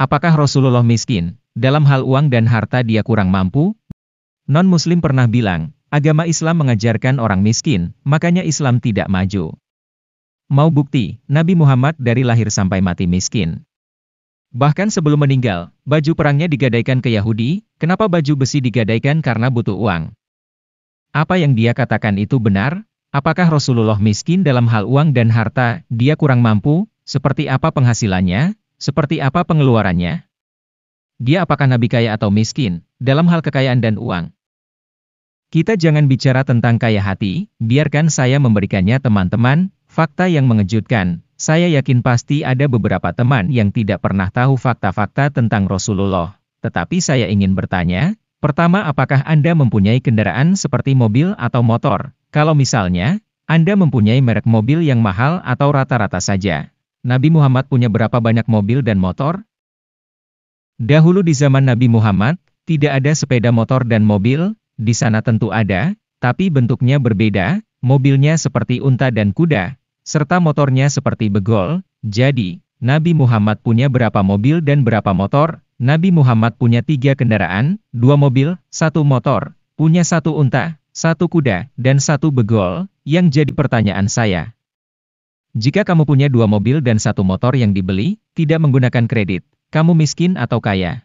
Apakah Rasulullah miskin? Dalam hal uang dan harta dia kurang mampu? Non-Muslim pernah bilang, agama Islam mengajarkan orang miskin, makanya Islam tidak maju. Mau bukti, Nabi Muhammad dari lahir sampai mati miskin. Bahkan sebelum meninggal, baju perangnya digadaikan ke Yahudi, kenapa baju besi digadaikan karena butuh uang? Apa yang dia katakan itu benar? Apakah Rasulullah miskin dalam hal uang dan harta, dia kurang mampu, seperti apa penghasilannya, seperti apa pengeluarannya? Dia apakah nabi kaya atau miskin, dalam hal kekayaan dan uang? Kita jangan bicara tentang kaya hati, biarkan saya memberikannya teman-teman, fakta yang mengejutkan. Saya yakin pasti ada beberapa teman yang tidak pernah tahu fakta-fakta tentang Rasulullah. Tetapi saya ingin bertanya, pertama apakah Anda mempunyai kendaraan seperti mobil atau motor? Kalau misalnya, Anda mempunyai merek mobil yang mahal atau rata-rata saja. Nabi Muhammad punya berapa banyak mobil dan motor? Dahulu di zaman Nabi Muhammad, tidak ada sepeda motor dan mobil, di sana tentu ada, tapi bentuknya berbeda, mobilnya seperti unta dan kuda, serta motornya seperti begol, jadi, Nabi Muhammad punya berapa mobil dan berapa motor? Nabi Muhammad punya tiga kendaraan, dua mobil, satu motor, punya satu unta, satu kuda, dan satu begol, yang jadi pertanyaan saya. Jika kamu punya dua mobil dan satu motor yang dibeli, tidak menggunakan kredit, kamu miskin atau kaya.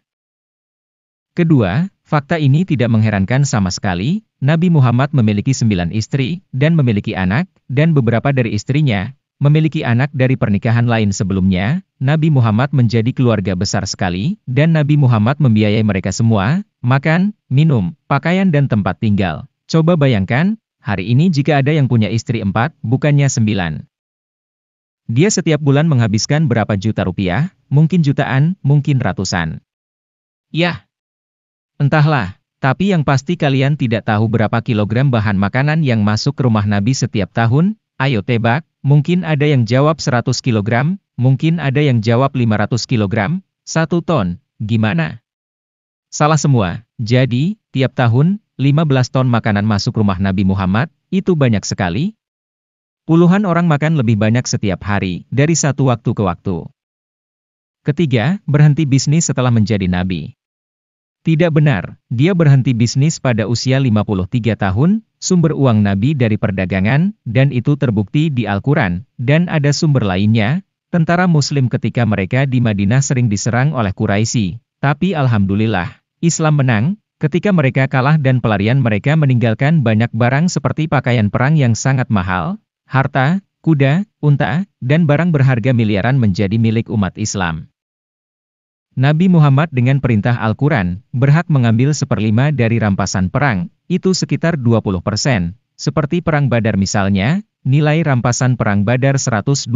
Kedua, fakta ini tidak mengherankan sama sekali, Nabi Muhammad memiliki sembilan istri, dan memiliki anak, dan beberapa dari istrinya, memiliki anak dari pernikahan lain sebelumnya, Nabi Muhammad menjadi keluarga besar sekali, dan Nabi Muhammad membiayai mereka semua, makan, minum, pakaian dan tempat tinggal. Coba bayangkan, hari ini jika ada yang punya istri empat, bukannya sembilan. Dia setiap bulan menghabiskan berapa juta rupiah, mungkin jutaan, mungkin ratusan. Yah. Entahlah, tapi yang pasti kalian tidak tahu berapa kilogram bahan makanan yang masuk ke rumah Nabi setiap tahun, ayo tebak, mungkin ada yang jawab 100 kilogram, mungkin ada yang jawab 500 kilogram, 1 ton, gimana? Salah semua, jadi, tiap tahun, 15 ton makanan masuk rumah Nabi Muhammad, itu banyak sekali, Puluhan orang makan lebih banyak setiap hari, dari satu waktu ke waktu. Ketiga, berhenti bisnis setelah menjadi nabi. Tidak benar, dia berhenti bisnis pada usia 53 tahun, sumber uang nabi dari perdagangan, dan itu terbukti di Al-Quran, dan ada sumber lainnya, tentara muslim ketika mereka di Madinah sering diserang oleh Quraisy, tapi Alhamdulillah, Islam menang, ketika mereka kalah dan pelarian mereka meninggalkan banyak barang seperti pakaian perang yang sangat mahal, Harta, kuda, unta, dan barang berharga miliaran menjadi milik umat Islam. Nabi Muhammad dengan perintah Al-Quran, berhak mengambil seperlima dari rampasan perang, itu sekitar 20 persen. Seperti perang badar misalnya, nilai rampasan perang badar 125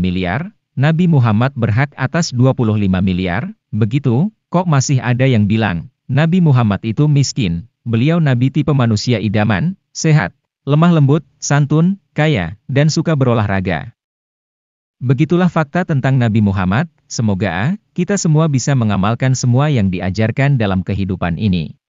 miliar, Nabi Muhammad berhak atas 25 miliar, begitu, kok masih ada yang bilang, Nabi Muhammad itu miskin, beliau nabi tipe manusia idaman, sehat, lemah lembut, santun, kaya, dan suka berolahraga. Begitulah fakta tentang Nabi Muhammad, semoga ah, kita semua bisa mengamalkan semua yang diajarkan dalam kehidupan ini.